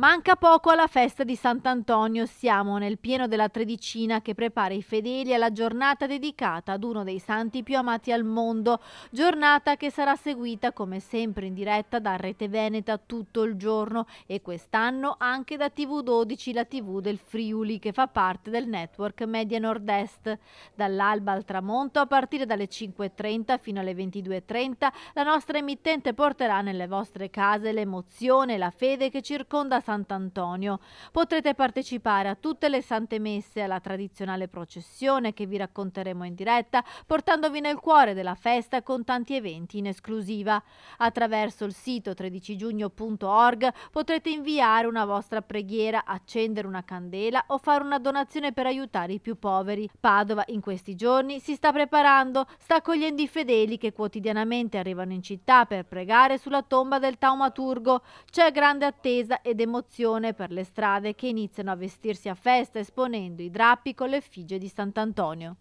Manca poco alla festa di Sant'Antonio, siamo nel pieno della tredicina che prepara i fedeli alla giornata dedicata ad uno dei santi più amati al mondo, giornata che sarà seguita come sempre in diretta da Rete Veneta tutto il giorno e quest'anno anche da TV12, la TV del Friuli che fa parte del network Media Nord-Est. Dall'alba al tramonto, a partire dalle 5.30 fino alle 22.30, la nostra emittente porterà nelle vostre case l'emozione e la fede che circonda Sant'Antonio. Potrete partecipare a tutte le sante messe e alla tradizionale processione che vi racconteremo in diretta, portandovi nel cuore della festa con tanti eventi in esclusiva. Attraverso il sito 13giugno.org potrete inviare una vostra preghiera, accendere una candela o fare una donazione per aiutare i più poveri. Padova in questi giorni si sta preparando, sta accogliendo i fedeli che quotidianamente arrivano in città per pregare sulla tomba del taumaturgo. C'è grande attesa ed emozione commozione per le strade che iniziano a vestirsi a festa esponendo i drappi con l'effigie di Sant'Antonio.